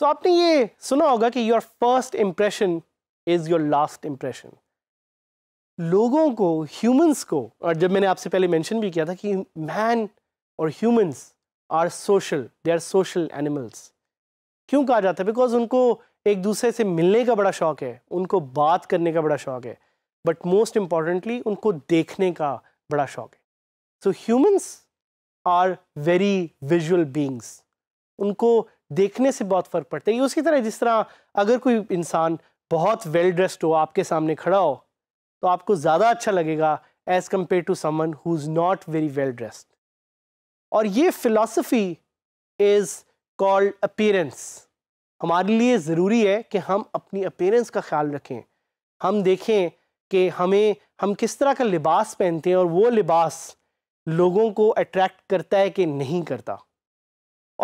तो आपने ये सुना होगा कि your first impression is your last impression लोगों को ह्यूमंस को और जब मैंने आपसे पहले मेंशन भी किया था कि मैन और humans are social they are social animals क्यों कहा जाता है बिकॉज उनको एक दूसरे से मिलने का बड़ा शौक है उनको बात करने का बड़ा शौक है बट मोस्ट इम्पॉर्टेंटली उनको देखने का बड़ा शौक है so humans are very visual beings उनको देखने से बहुत फ़र्क पड़ता है उसी तरह जिस तरह अगर कोई इंसान बहुत वेल ड्रेस्ड हो आपके सामने खड़ा हो तो आपको ज़्यादा अच्छा लगेगा as compare to someone who is not very well dressed और ये फिलॉसफी इज़ कॉल्ड अपीयरेंस हमारे लिए ज़रूरी है कि हम अपनी अपीयरेंस का ख्याल रखें हम देखें कि हमें हम किस तरह का लिबास पहनते हैं और वो लिबास लोगों को अट्रैक्ट करता है कि नहीं करता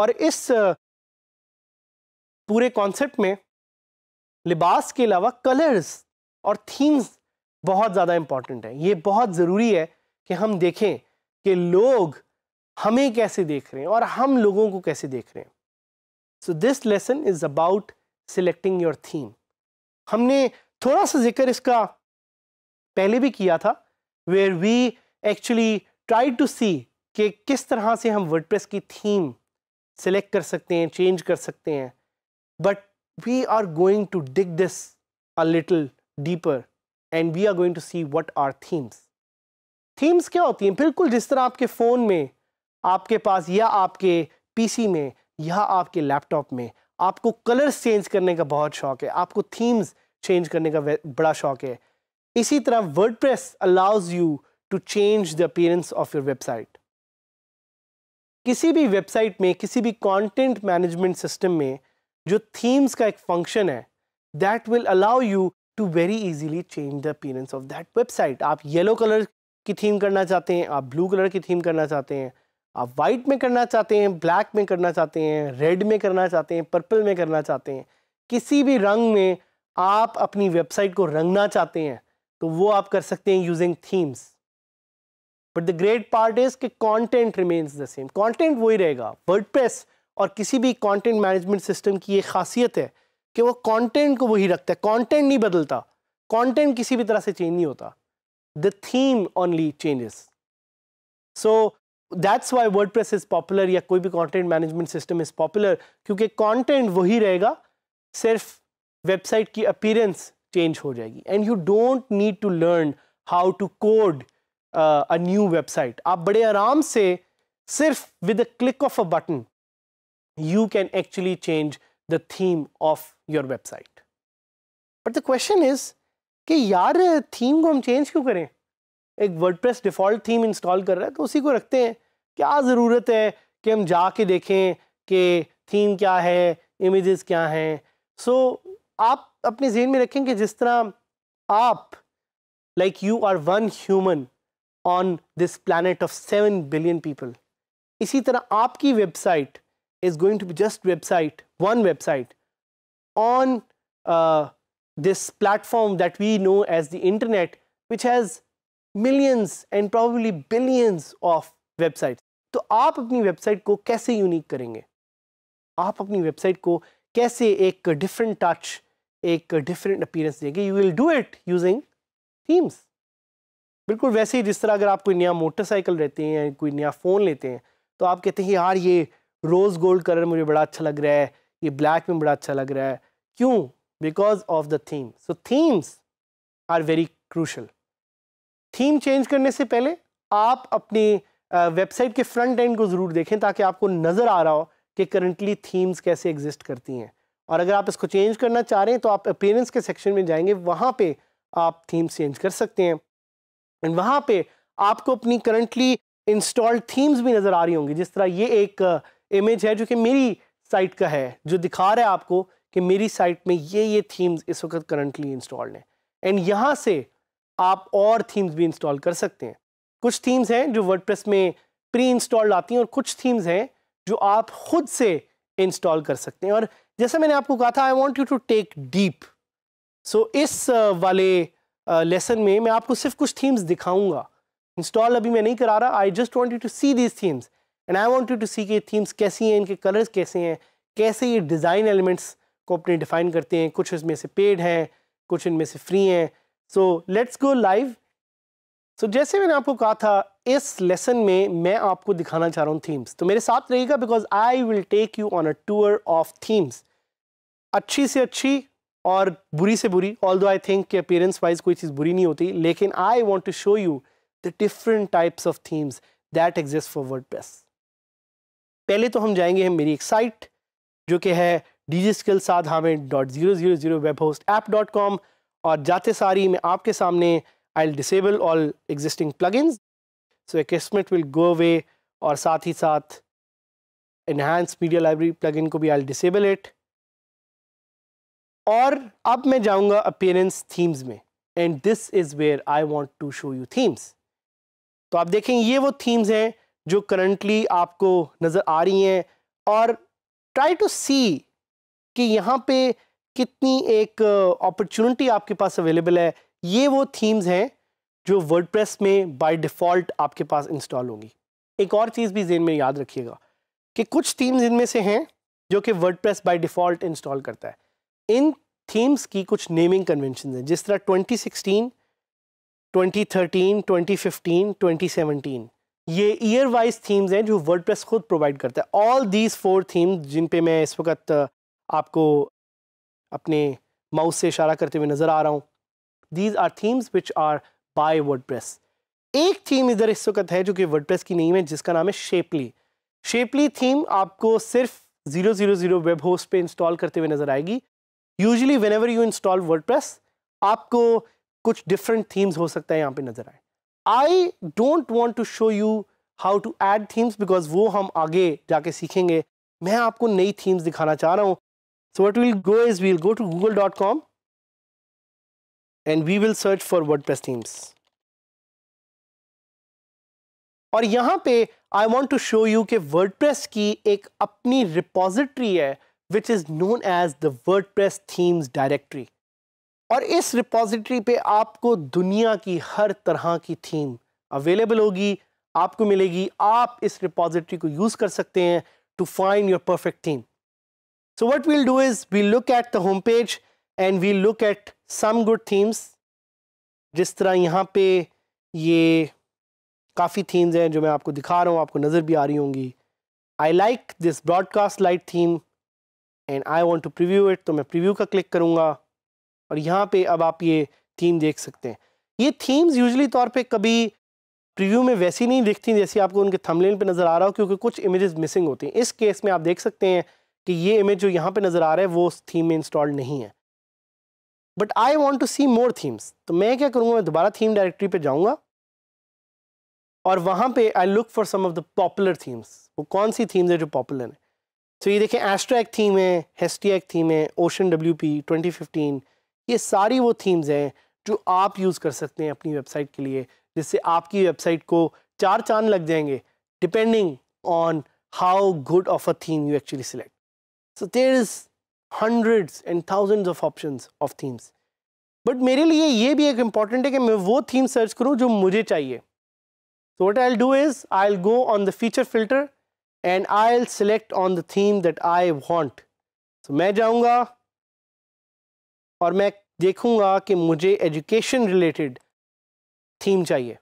और इस पूरे कॉन्सेप्ट में लिबास के अलावा कलर्स और थीम्स बहुत ज़्यादा इम्पॉर्टेंट है ये बहुत ज़रूरी है कि हम देखें कि लोग हमें कैसे देख रहे हैं और हम लोगों को कैसे देख रहे हैं so this lesson is about selecting your theme हमने थोड़ा सा जिक्र इसका पहले भी किया था where we actually try to see कि किस तरह से हम वर्डप्रेस की थीम सेलेक्ट कर सकते हैं चेंज कर सकते हैं But we are going to dig this a little deeper and we are going to see what are themes. Themes क्या होती हैं बिल्कुल जिस तरह आपके फ़ोन में आपके पास या आपके पीसी में या आपके लैपटॉप में आपको कलर्स चेंज करने का बहुत शौक है आपको थीम्स चेंज करने का बड़ा शौक है इसी तरह WordPress allows you to change the appearance of your website किसी भी वेबसाइट में किसी भी कंटेंट मैनेजमेंट सिस्टम में जो थीम्स का एक फंक्शन है that will allow you to very easily change the appearance of that website आप येलो कलर की थीम करना चाहते हैं आप ब्लू कलर की थीम करना चाहते हैं आप वाइट में करना चाहते हैं ब्लैक में करना चाहते हैं रेड में करना चाहते हैं पर्पल में करना चाहते हैं किसी भी रंग में आप अपनी वेबसाइट को रंगना चाहते हैं तो वो आप कर सकते हैं using themes but the great part is कि content remains the same content वही रहेगा वर्डप्रेस और किसी भी कंटेंट मैनेजमेंट सिस्टम की ये खासियत है कि वो कंटेंट को वही रखता है कंटेंट नहीं बदलता कंटेंट किसी भी तरह से चेंज नहीं होता the theme only changes so that's why WordPress is popular या कोई भी content management system is popular क्योंकि कॉन्टेंट वही रहेगा सिर्फ वेबसाइट की अपीरेंस चेंज हो जाएगी and you don't need to learn how to code a new website आप बड़े आराम से सिर्फ with a click of a button you can actually change the theme of your website. But the question is कि यार theme को हम change क्यों करें एक वर्डप्रेस डिफ़ॉल्ट थीम इंस्टॉल कर रहा है तो उसी को रखते हैं क्या ज़रूरत है कि हम जाके देखें कि थीम क्या है इमेजेस क्या हैं सो so, आप अपने जहन में रखें कि जिस तरह आप like you are one human on this planet of seven billion people इसी तरह आपकी website is going to be just website, one website on uh, this platform that we know as the internet, which has millions and probably billions of websites. तो आप अपनी website को कैसे unique करेंगे आप अपनी वेबसाइट को कैसे एक डिफरेंट टच एक डिफरेंट अपीयरेंस देंगे you will do it using themes बिल्कुल वैसे ही जिस तरह अगर आप कोई नया मोटरसाइकिल रहते हैं कोई नया फ़ोन लेते हैं तो आप कहते हैं यार ये रोज़ गोल्ड कलर मुझे बड़ा अच्छा लग रहा है ये ब्लैक में बड़ा अच्छा लग रहा है क्यों because of the theme so themes are very crucial theme change करने से पहले आप अपनी वेबसाइट के फ्रंट एंड को ज़रूर देखें ताकि आपको नज़र आ रहा हो कि करंटली थीम्स कैसे एग्जिस्ट करती हैं और अगर आप इसको चेंज करना चाह रहे हैं तो आप अपेयरेंस के सेक्शन में जाएंगे वहाँ पे आप थीम्स चेंज कर सकते हैं एंड वहाँ पे आपको अपनी करंटली इंस्टॉल्ड थीम्स भी नज़र आ रही होंगी जिस तरह ये एक इमेज है जो कि मेरी साइट का है जो दिखा रहा है आपको कि मेरी साइट में ये ये थीम्स इस वक्त करंटली इंस्टॉल्ड हैं एंड यहाँ से आप और थीम्स भी इंस्टॉल कर सकते हैं कुछ थीम्स हैं जो वर्डप्रेस में प्री इंस्टॉल्ड आती हैं और कुछ थीम्स हैं जो आप खुद से इंस्टॉल कर सकते हैं और जैसा मैंने आपको कहा था I want you to take deep so इस वाले लेसन में मैं आपको सिर्फ कुछ थीम्स दिखाऊंगा इंस्टॉल अभी मैं नहीं करा रहा I just want you to see these themes and I want you to see कि थीम्स कैसी हैं इनके कलर्स कैसे हैं कैसे ये डिज़ाइन एलिमेंट्स को अपने डिफाइन करते हैं कुछ इसमें से पेड हैं कुछ इनमें से फ्री हैं so let's go live so जैसे मैंने आपको कहा था इस लेसन में मैं आपको दिखाना चाह रहा हूँ थीम्स तो मेरे साथ रहेगा because I will take you on a tour of themes अच्छी से अच्छी और बुरी से बुरी ऑल दो आई थिंक कि अपेयरेंस वाइज कोई चीज़ बुरी नहीं होती लेकिन I want to show you the different types of themes that exist for word पहले तो हम जाएंगे हम मेरी एक साइट जो कि है डी स्किल साध dot zero zero zero web host app dot com और जाते सारी मैं आपके सामने I disable all existing in so एक्समेट विल गो अवे और साथ ही साथ इन्हांस मीडिया लाइब्रेरी इन को भी आई डिसेबल इट और अब मैं जाऊंगा अपेयरेंस थीम्स में and this is where I want to show you themes तो आप देखें ये वो थीम्स हैं जो करंटली आपको नज़र आ रही हैं और ट्राई टू सी कि यहाँ पे कितनी एक अपॉर्चुनिटी uh, आपके पास अवेलेबल है ये वो थीम्स हैं जो वर्ड में बाय डिफ़ॉल्ट आपके पास इंस्टॉल होंगी एक और चीज़ भी जेन में याद रखिएगा कि कुछ थीम्स इनमें से हैं जो कि प्रेस बाई डिफ़ॉल्ट इंस्टॉल करता है इन थीम्स की कुछ नेमिंग कन्वेंशन हैं जिस तरह 2016, 2013, 2015, 2017 ये ईयर वाइज थीम्स हैं जो वर्ड खुद प्रोवाइड करता है ऑल दीज फोर थीम जिन पे मैं इस वक्त आपको अपने माउस से इशारा करते हुए नज़र आ रहा हूँ these are themes which are by word एक थीम इधर इस वक्त है जो कि वर्ड की नहीं है जिसका नाम है शेपली शेपली थीम आपको सिर्फ zero zero zero web host पे इंस्टॉल करते हुए नज़र आएगी usually whenever you install word आपको कुछ डिफरेंट थीम्स हो सकता है यहाँ पे नज़र आए I don't want to show you how to add themes because वो हम आगे जाके सीखेंगे मैं आपको नई थीम्स दिखाना चाह रहा हूँ so what will go is we'll go to Google dot com and we will search for WordPress themes और यहाँ पे I want to show you के वर्ड प्रेस की एक अपनी रिपोजिटरी है which is known as the WordPress themes directory और इस रिपोजिटरी पे आपको दुनिया की हर तरह की थीम अवेलेबल होगी आपको मिलेगी आप इस रिपोजिटरी को यूज़ कर सकते हैं to find your perfect theme so what we'll do is we look at the home page and we look at some good themes जिस तरह यहाँ पे ये काफ़ी थीम्स हैं जो मैं आपको दिखा रहा हूँ आपको नज़र भी आ रही होंगी I like this broadcast light theme and I want to preview it तो मैं प्रिव्यू का क्लिक करूँगा और यहाँ पे अब आप ये थीम देख सकते हैं ये थीम्स यूजली तौर पे कभी प्रीव्यू में वैसी नहीं दिखती जैसी आपको उनके थंबनेल पे नज़र आ रहा हो क्योंकि कुछ इमेजेस मिसिंग होती हैं इस केस में आप देख सकते हैं कि ये इमेज जो यहाँ पे नज़र आ रहा है वो उस थीम में इंस्टॉल्ड नहीं है but I want to see more themes तो मैं क्या करूँगा मैं दोबारा थीम डायरेक्टरी पर जाऊँगा और वहाँ पर I look for some of the popular themes वो कौन सी थीम्स है जो पॉपुलर हैं तो ये देखें एस्ट्रैक थीम है हेस्टियक थीम है ocean W P twenty fifteen ये सारी वो थीम्स हैं जो आप यूज़ कर सकते हैं अपनी वेबसाइट के लिए जिससे आपकी वेबसाइट को चार चांद लग जाएंगे depending on how good of a theme you actually select so there is hundreds and thousands of option of themes but मेरे लिए ये भी एक इम्पॉर्टेंट है कि मैं वो थीम सर्च करूँ जो मुझे चाहिए So do is I'll go on the feature filter and I'll select on the theme that I want so मैं जाऊँगा और मैं देखूंगा कि मुझे एजुकेशन रिलेटेड थीम चाहिए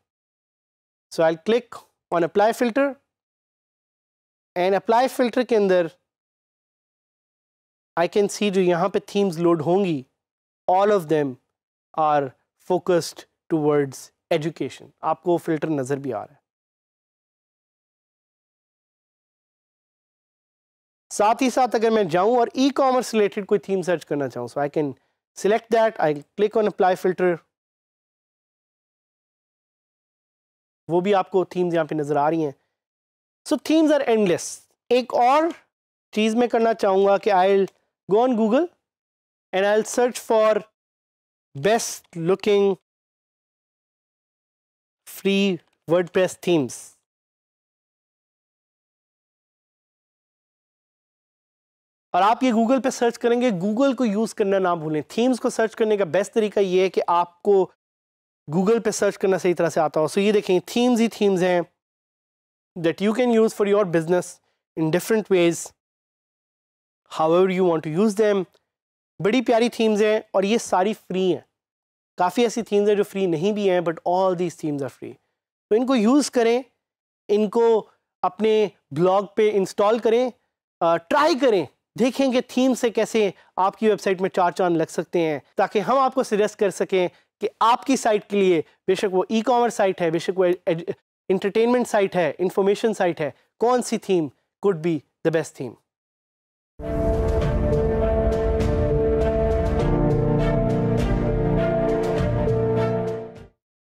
so I click on apply filter and apply filter के अंदर आई कैन सी जो यहाँ पे थीम्स लोड होंगी all of them are focused towards education आपको फिल्टर नज़र भी आ रहा है साथ ही साथ अगर मैं जाऊं और ई कॉमर्स रिलेटेड कोई थीम सर्च करना चाहूँ so I can select that, I click on apply filter. वो भी आपको थीम्स यहाँ पे नज़र आ रही हैं सो थीम्स आर एंडलेस एक और चीज़ मैं करना चाहूंगा कि I go on Google and I search for best looking free WordPress themes और आप ये गूगल पे सर्च करेंगे गूगल को यूज़ करना ना भूलें थीम्स को सर्च करने का बेस्ट तरीका ये है कि आपको गूगल पे सर्च करना सही तरह से आता हो सो ये देखें थीम्स ही थीम्स हैं that you can use for your business in different ways however you want to use them बड़ी प्यारी थीम्स हैं और ये सारी फ्री हैं काफ़ी ऐसी थीम्स हैं जो फ्री नहीं भी हैं but all these themes are free तो इनको यूज़ करें इनको अपने ब्लॉग पे इंस्टॉल करें ट्राई करें देखेंगे थीम से कैसे आपकी वेबसाइट में चार चांद लग सकते हैं ताकि हम आपको सजेस्ट कर सकें कि आपकी साइट के लिए बेशक वो ई कॉमर्स साइट है बेशक वो इंटरटेनमेंट साइट है इंफॉर्मेशन साइट है कौन सी theme could be the best theme